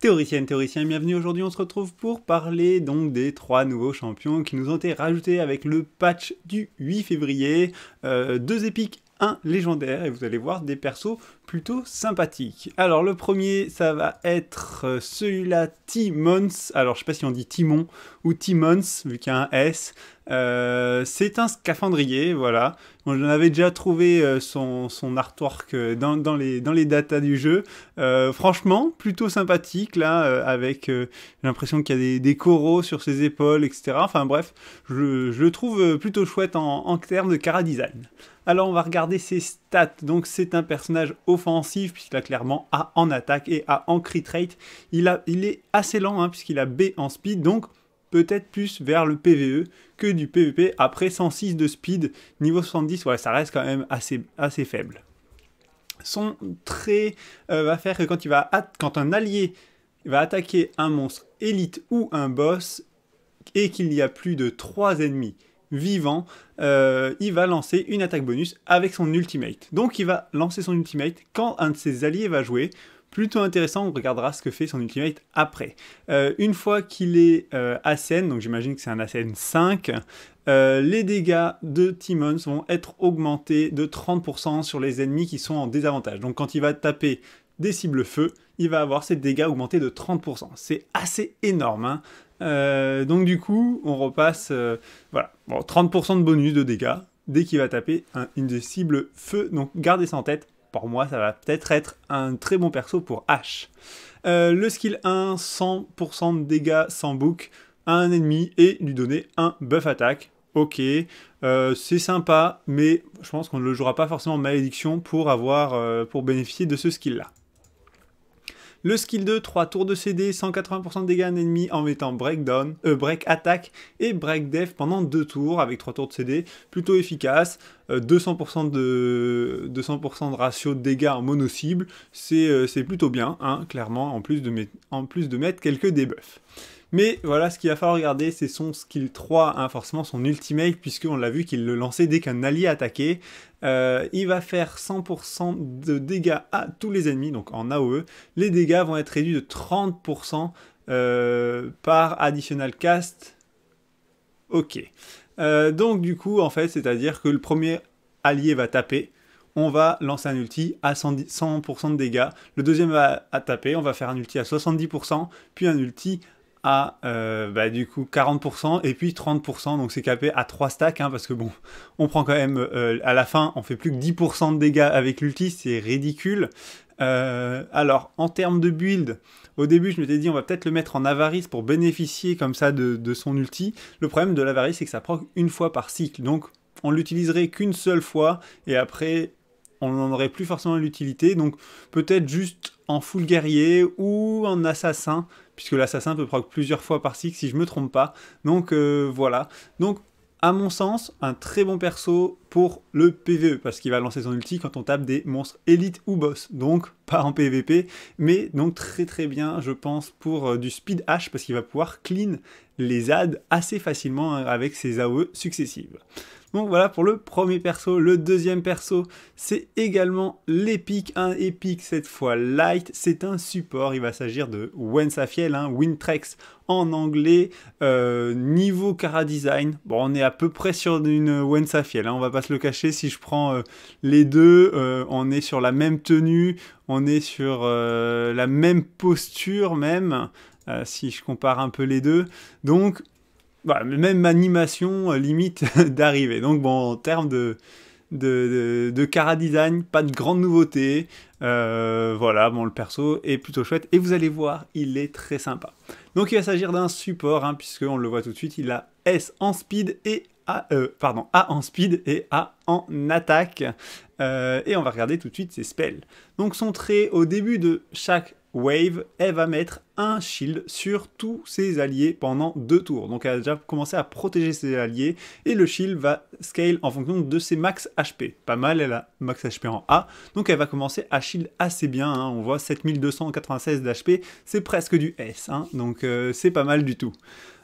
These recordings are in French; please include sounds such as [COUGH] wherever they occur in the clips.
Théoricienne, théoricien, bienvenue. Aujourd'hui, on se retrouve pour parler donc des trois nouveaux champions qui nous ont été rajoutés avec le patch du 8 février. Euh, deux épiques un légendaire et vous allez voir des persos plutôt sympathiques. Alors le premier, ça va être euh, celui-là, Timons. Alors je sais pas si on dit Timon ou Timons, vu qu'il y a un S. Euh, c'est un scaphandrier, voilà. J'en avais déjà trouvé euh, son, son artwork dans, les, dans les datas du jeu. franchement, plutôt sympathique, là, avec l'impression qu'il y a des, coraux sur ses épaules, etc. Enfin bref, je, le trouve plutôt chouette en, en termes de cara design. Alors on va regarder ses stats. Donc c'est un personnage offensif puisqu'il a clairement A en attaque et A en crit rate. Il, a, il est assez lent hein, puisqu'il a B en speed. Donc peut-être plus vers le PVE que du PVP. Après 106 de speed, niveau 70, ouais, ça reste quand même assez, assez faible. Son trait euh, va faire que quand, quand un allié va attaquer un monstre élite ou un boss et qu'il n'y a plus de 3 ennemis vivant, euh, il va lancer une attaque bonus avec son ultimate. Donc il va lancer son ultimate quand un de ses alliés va jouer. Plutôt intéressant, on regardera ce que fait son ultimate après. Euh, une fois qu'il est euh, donc j'imagine que c'est un ACN 5, euh, les dégâts de Timon vont être augmentés de 30% sur les ennemis qui sont en désavantage. Donc quand il va taper des cibles feu, il va avoir ses dégâts augmentés de 30%. C'est assez énorme. Hein. Euh, donc du coup, on repasse euh, voilà, 30% de bonus de dégâts dès qu'il va taper une des cibles feu. Donc gardez ça en tête. Pour moi, ça va peut-être être un très bon perso pour H. Euh, le skill 1, 100% de dégâts sans bouc à un ennemi et lui donner un buff attaque. Ok, c'est sympa, mais je pense qu'on ne le jouera pas forcément malédiction pour avoir, pour bénéficier de ce skill là. Le skill 2, 3 tours de CD, 180% de dégâts à un ennemi en mettant breakdown, euh, break attack et break def pendant 2 tours avec 3 tours de CD, plutôt efficace. 200% euh, de 200% de ratio de dégâts en mono cible, euh, c'est plutôt bien, hein, clairement, en plus de, en plus de mettre quelques debuffs. Mais voilà, ce qu'il va falloir regarder, c'est son skill 3, hein, forcément son ultimate, puisqu'on l'a vu qu'il le lançait dès qu'un allié attaquait. Euh, il va faire 100% de dégâts à tous les ennemis, donc en AOE. Les dégâts vont être réduits de 30% euh, par additional cast. Ok. Euh, donc du coup, en fait, c'est-à-dire que le premier allié va taper, on va lancer un ulti à 100%, de dégâts. Le deuxième va taper, on va faire un ulti à 70%, puis un ulti à à euh, bah, du coup 40% et puis 30%, donc c'est capé à 3 stacks, hein, parce que bon, on prend quand même, euh, à la fin, on fait plus que 10% de dégâts avec l'ulti, c'est ridicule. Euh, alors, en termes de build, au début je m'étais dit on va peut-être le mettre en avarice pour bénéficier comme ça de, son ulti. Le problème de l'avarice c'est que ça prend une fois par cycle, donc on l'utiliserait qu'une seule fois et après on n'en aurait plus forcément l'utilité. Donc peut-être juste en full guerrier ou en assassin, puisque l'assassin peut proc plusieurs fois par cycle si je me trompe pas. Donc euh, voilà. Donc à mon sens, un très bon perso pour le PvE, parce qu'il va lancer son ulti quand on tape des monstres élite ou boss, donc pas en PvP, mais donc très très bien, je pense, pour euh, du speed hash, parce qu'il va pouvoir clean les adds assez facilement hein, avec ses AOE successives. Donc voilà pour le premier perso. Le deuxième perso, c'est également l'épique, un épic cette fois light. C'est un support, il va s'agir de Wensafiel, hein, Wintrex en anglais. Euh, niveau Cara Design, bon, on est à peu près sur une Wensafiel, hein, on va pas se le cacher. Si je prends euh, les deux, euh, on est sur la même tenue, on est sur la même posture même. si je compare un peu les deux. Donc bah, même animation euh, limite [LAUGHS] d'arrivée. Donc bon, en termes de, de, cara design, pas de grande nouveauté. Euh, voilà, bon, le perso est plutôt chouette. Et vous allez voir, il est très sympa. Donc il va s'agir d'un support, hein, on le voit tout de suite, il a S en speed et A, euh, pardon, A en speed et A en attaque. et on va regarder tout de suite ses spells. Donc son trait au début de chaque Wave, elle va mettre un shield sur tous ses alliés pendant deux tours. Donc elle a déjà commencé à protéger ses alliés et le shield va scale en fonction de ses max HP. Pas mal, elle a max HP en A, donc elle va commencer à shield assez bien. Hein. On voit 7296 d'HP, c'est presque du S, hein. donc euh, c'est pas mal du tout.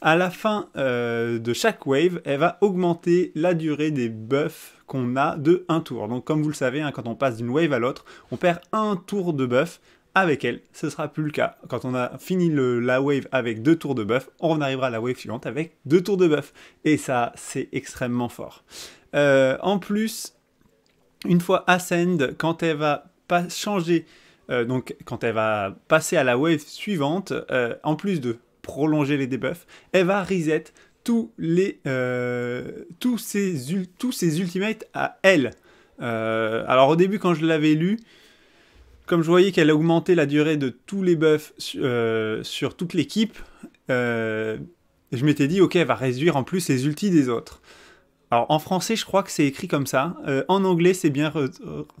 À la fin euh, de chaque wave, elle va augmenter la durée des buffs qu'on a de un tour. Donc comme vous le savez, hein, quand on passe d'une wave à l'autre, on perd un tour de buff avec elle, ce sera plus le cas. Quand on a fini la wave avec deux tours de buff, on arrivera à la wave suivante avec deux tours de buff. Et ça, c'est extrêmement fort. Euh, en plus, une fois Ascend, quand elle va pas changer, euh, donc quand elle va passer à la wave suivante, euh, en plus de prolonger les debuffs, elle va reset tous les tous ses, tous ses ultimates à elle. alors au début quand je l'avais lu, comme je voyais qu'elle augmentait la durée de tous les buffs euh, sur toute l'équipe, euh, je m'étais dit, ok, elle va réduire en plus les ultis des autres. Alors en français, je crois que c'est écrit comme ça. Euh, en anglais, c'est bien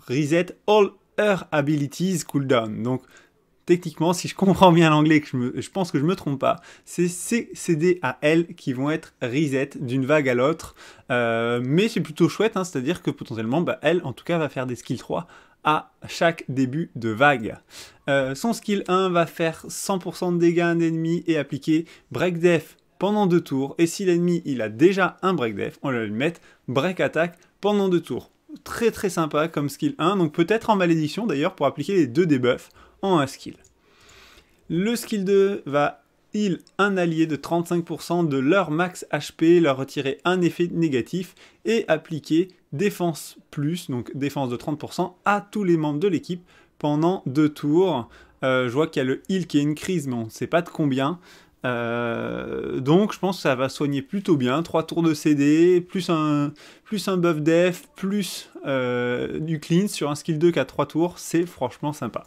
reset all her abilities cooldown. Donc techniquement, si je comprends bien l'anglais, que je, pense que je me trompe pas, c'est CD à elle qui vont être reset d'une vague à l'autre. mais c'est plutôt chouette, hein, c'est-à-dire que potentiellement, bah, elle, en tout cas, va faire des skills 3 chaque début de vague. Euh, son skill 1 va faire 100% de dégâts à un ennemi et appliquer Break Death pendant deux tours. Et si l'ennemi il a déjà un Break Death, on va lui mettre Break Attack pendant deux tours. Très très sympa comme skill 1, donc peut-être en malédiction d'ailleurs pour appliquer les deux debuffs en un skill. Le skill 2 va heal un allié de 35% de leur max HP, leur retirer un effet négatif et appliquer défense plus, donc défense de 30% à tous les membres de l'équipe pendant deux tours. Euh, je vois qu'il y a le heal qui est une crise, mais on ne sait pas de combien. Euh, donc je pense que ça va soigner plutôt bien. trois tours de CD, plus un, plus un buff def, plus euh, du clean sur un skill 2 qui a trois tours, c'est franchement sympa.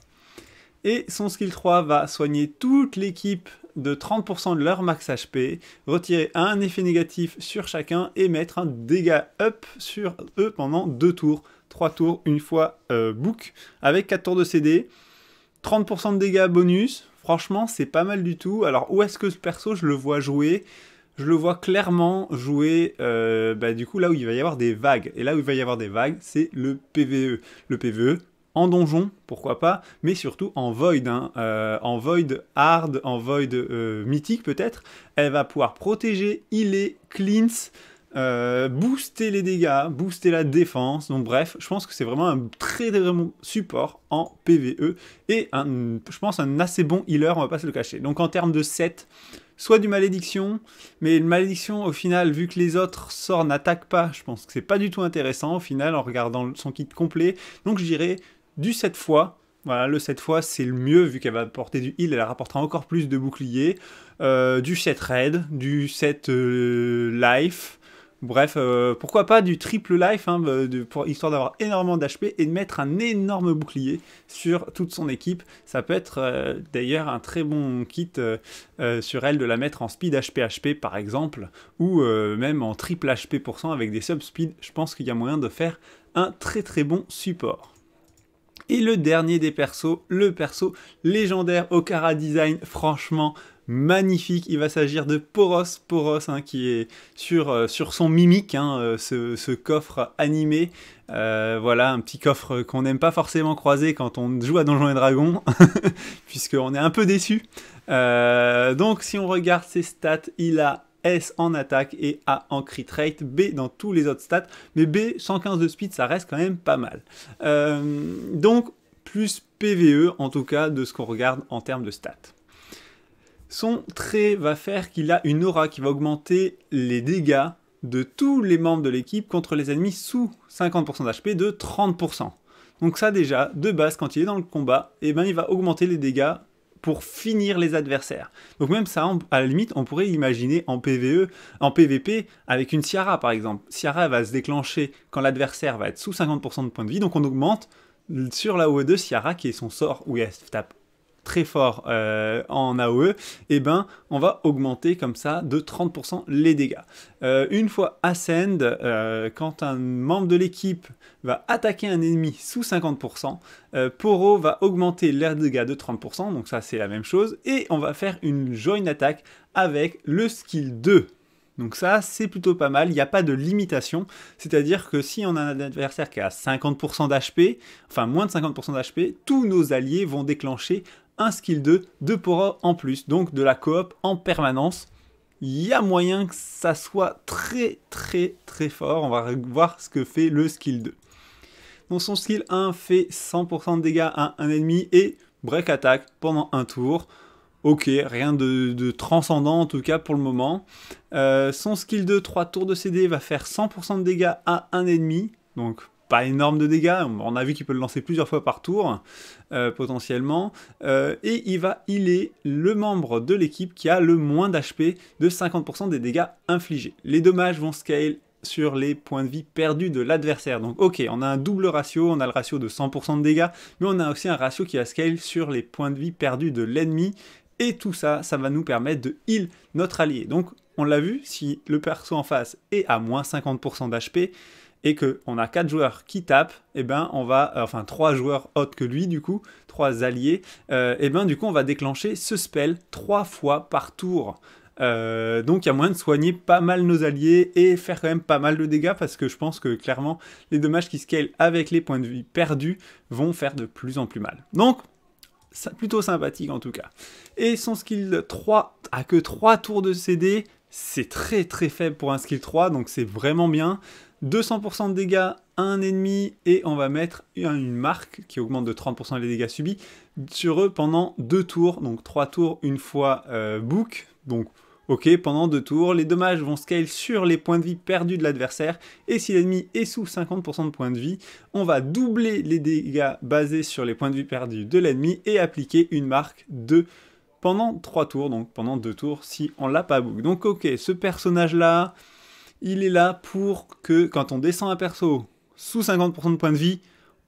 Et son skill 3 va soigner toute l'équipe de 30% de leur max HP, retirer un effet négatif sur chacun et mettre un dégât up sur eux pendant deux tours. trois tours, une fois euh, book, avec 4 tours de CD. 30% de dégâts bonus, franchement c'est pas mal du tout. Alors où est-ce que ce perso je le vois jouer je le vois clairement jouer euh, bah, du coup là où il va y avoir des vagues. Et là où il va y avoir des vagues, c'est le PVE. Le PVE, en donjon, pourquoi pas, mais surtout en void, hein, euh, en void hard, en void euh, mythique peut-être. Elle va pouvoir protéger, healer, cleanse, euh, booster les dégâts, booster la défense. Donc bref, je pense que c'est vraiment un très très bon support en PVE et un, je pense un assez bon healer, on va pas se le cacher. Donc en termes de set, soit du malédiction, mais une malédiction au final, vu que les autres sorts n'attaquent pas, je pense que c'est pas du tout intéressant au final en regardant son kit complet. Donc je dirais du 7 fois. Voilà, le 7 fois, c'est le mieux vu qu'elle va apporter du heal, elle rapportera encore plus de boucliers, euh, du 7 raid, du 7 euh, life. Bref, euh, pourquoi pas du triple life, hein, pour, histoire d'avoir énormément d'HP et de mettre un énorme bouclier sur toute son équipe. Ça peut être d'ailleurs un très bon kit sur elle de la mettre en speed HP-HP par exemple, ou même en triple HP% avec des sub-speed. Je pense qu'il y a moyen de faire un très très bon support. Et le dernier des persos, le perso légendaire Okara Design, franchement magnifique. Il va s'agir de Poros, Poros hein, qui est sur, euh, sur son mimique, hein, euh, ce, coffre animé. Euh, voilà, un petit coffre qu'on n'aime pas forcément croiser quand on joue à Donjons et Dragons, [LAUGHS] puisqu'on est un peu déçu. donc si on regarde ses stats, il a S en attaque et A en crit rate, B dans tous les autres stats, mais B 115 de speed ça reste quand même pas mal. Euh, donc plus PVE en tout cas de ce qu'on regarde en termes de stats. Son trait va faire qu'il a une aura qui va augmenter les dégâts de tous les membres de l'équipe contre les ennemis sous 50% d'HP de 30%. Donc ça déjà, de base, quand il est dans le combat, et eh ben, il va augmenter les dégâts pour finir les adversaires. Donc même ça, à la limite, on pourrait imaginer en PVE, en PVP, avec une Ciara par exemple. Ciara va se déclencher quand l'adversaire va être sous 50% de points de vie, donc on augmente sur la OE2 Ciara qui est son sort où elle tape très fort euh, en AOE, et eh ben on va augmenter comme ça de 30% les dégâts. Euh, une fois Ascend, euh, quand un membre de l'équipe va attaquer un ennemi sous 50%, Poro va augmenter de dégâts de 30%, donc ça c'est la même chose, et on va faire une joint attaque avec le skill 2 donc ça, c'est plutôt pas mal, il n'y a pas de limitation, c'est-à-dire que si on a un adversaire qui a 50% d'HP, enfin moins de 50% d'HP, tous nos alliés vont déclencher un skill 2 de poro en plus, donc de la coop en permanence. Il y a moyen que ça soit très très très fort. On va voir ce que fait le skill 2. Donc son skill 1 fait 100% de dégâts à un ennemi et break attack pendant un tour. Ok, rien de, transcendant en tout cas pour le moment. Euh, son skill 2, 3 tours de CD, va faire 100% de dégâts à un ennemi. Donc pas énorme de dégâts. On a vu qu'il peut le lancer plusieurs fois par tour, euh, potentiellement. Euh, et il va healer le membre de l'équipe qui a le moins d'HP de 50% des dégâts infligés. Les dommages vont scale sur les points de vie perdus de l'adversaire. Donc ok, on a un double ratio, on a le ratio de 100% de dégâts, mais on a aussi un ratio qui va scale sur les points de vie perdus de l'ennemi. Et tout ça, ça va nous permettre de heal notre allié. Donc on l'a vu, si le perso en face est à moins 50% d'HP, et on a quatre joueurs qui tapent, et eh ben on va, euh, enfin trois joueurs autres que lui du coup, trois alliés, et euh, eh ben du coup on va déclencher ce spell trois fois par tour. Euh, donc il y a moyen de soigner pas mal nos alliés et faire quand même pas mal de dégâts parce que je pense que clairement les dommages qui scalent avec les points de vie perdus vont faire de plus en plus mal. Donc plutôt sympathique en tout cas. Et son skill 3 a ah, que 3 tours de CD, c'est très très faible pour un skill 3 donc c'est vraiment bien. 200% de dégâts à un ennemi et on va mettre une marque qui augmente de 30% les dégâts subis sur eux pendant deux tours, donc trois tours une fois bouc. Euh, book. Donc ok, pendant deux tours, les dommages vont scale sur les points de vie perdus de l'adversaire et si l'ennemi est sous 50% de points de vie, on va doubler les dégâts basés sur les points de vie perdus de l'ennemi et appliquer une marque de pendant trois tours, donc pendant deux tours si on l'a pas book. Donc ok, ce personnage là il est là pour que quand on descend un perso sous 50% de points de vie,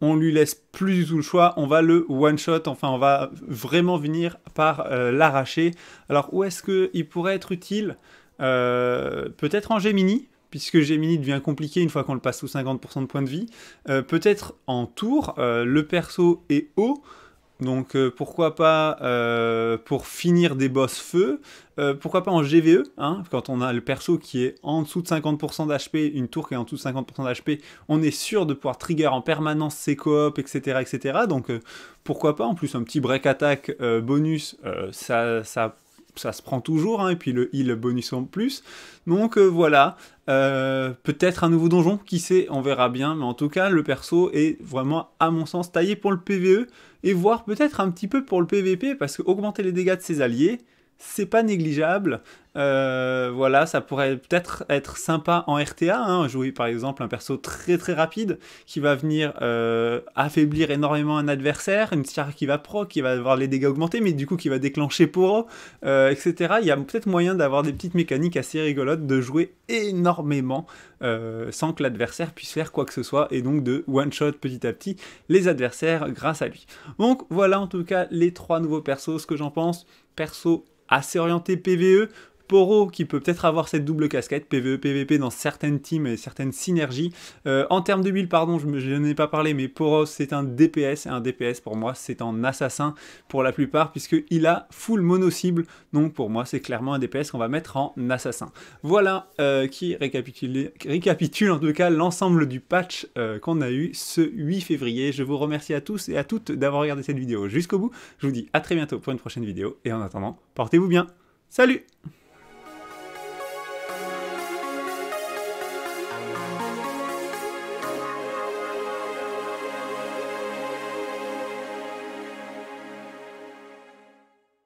on lui laisse plus du tout le choix, on va le one-shot, enfin on va vraiment venir par euh, l'arracher. Alors où est-ce qu'il pourrait être utile euh, Peut-être en Gemini, puisque Gemini devient compliqué une fois qu'on le passe sous 50% de points de vie. Euh, peut-être en tour, le perso est haut, donc euh, pourquoi pas, euh, pour finir des boss feu, euh, pourquoi pas en GVE, hein, quand on a le perso qui est en dessous de 50% d'HP, une tour qui est en dessous de 50% d'HP, on est sûr de pouvoir trigger en permanence ses coops, etc. etc. donc pourquoi pas, en plus un petit break attack bonus, ça ça se prend toujours, hein, et puis le heal bonus en plus. Donc euh, voilà, euh, peut-être un nouveau donjon, qui sait, on verra bien, mais en tout cas, le perso est vraiment, à mon sens, taillé pour le PvE, et voire peut-être un petit peu pour le PvP, parce qu'augmenter les dégâts de ses alliés, c'est pas négligeable. Euh, voilà, ça pourrait peut-être être sympa en RTA, hein, jouer par exemple un perso très très rapide qui va venir euh, affaiblir énormément un adversaire, une star qui va pro qui va avoir les dégâts augmentés, mais du coup qui va déclencher pour eux, euh, etc. Il y a peut-être moyen d'avoir des petites mécaniques assez rigolotes, de jouer énormément sans que l'adversaire puisse faire quoi que ce soit, et donc de one-shot petit à petit les adversaires grâce à lui. Donc voilà en tout cas les trois nouveaux persos, ce que j'en pense. Perso assez orienté PVE qui peut peut-être avoir cette double casquette PVE PVP dans certaines teams et certaines synergies. Euh, en termes de build, pardon, je, n'en ai pas parlé, mais Poros c'est un DPS et un DPS pour moi c'est un assassin pour la plupart puisque il a full mono cible. Donc pour moi c'est clairement un DPS qu'on va mettre en assassin. Voilà euh, qui récapitule, en tout cas l'ensemble du patch euh, qu'on a eu ce 8 février. Je vous remercie à tous et à toutes d'avoir regardé cette vidéo jusqu'au bout. Je vous dis à très bientôt pour une prochaine vidéo et en attendant, portez-vous bien. Salut